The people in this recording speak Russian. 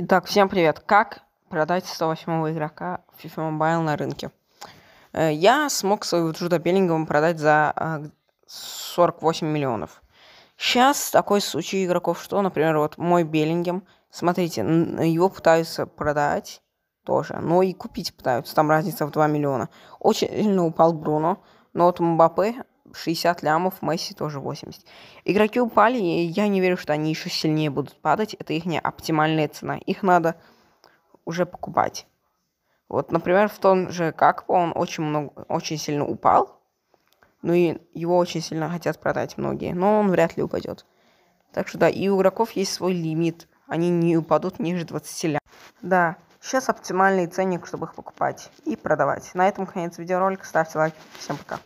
Итак, всем привет. Как продать 108 игрока в FIFA Mobile на рынке? Э, я смог своего Джуда Беллингема продать за 48 а, миллионов. Сейчас такой случай игроков, что, например, вот мой Беллингем, смотрите, его пытаются продать тоже, но и купить пытаются, там разница в 2 миллиона. Очень сильно упал Бруно, но вот Мбаппе 60 лямов, Месси тоже 80. Игроки упали, и я не верю, что они еще сильнее будут падать. Это их не оптимальная цена. Их надо уже покупать. Вот, например, в том же Какпо он очень, много, очень сильно упал. Ну и его очень сильно хотят продать многие, но он вряд ли упадет. Так что да, и у игроков есть свой лимит. Они не упадут ниже 20 лям. Да, сейчас оптимальный ценник, чтобы их покупать и продавать. На этом конец видеоролика. Ставьте лайки. Всем пока.